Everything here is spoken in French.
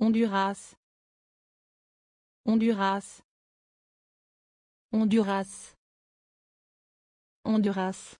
Honduras Honduras Honduras Honduras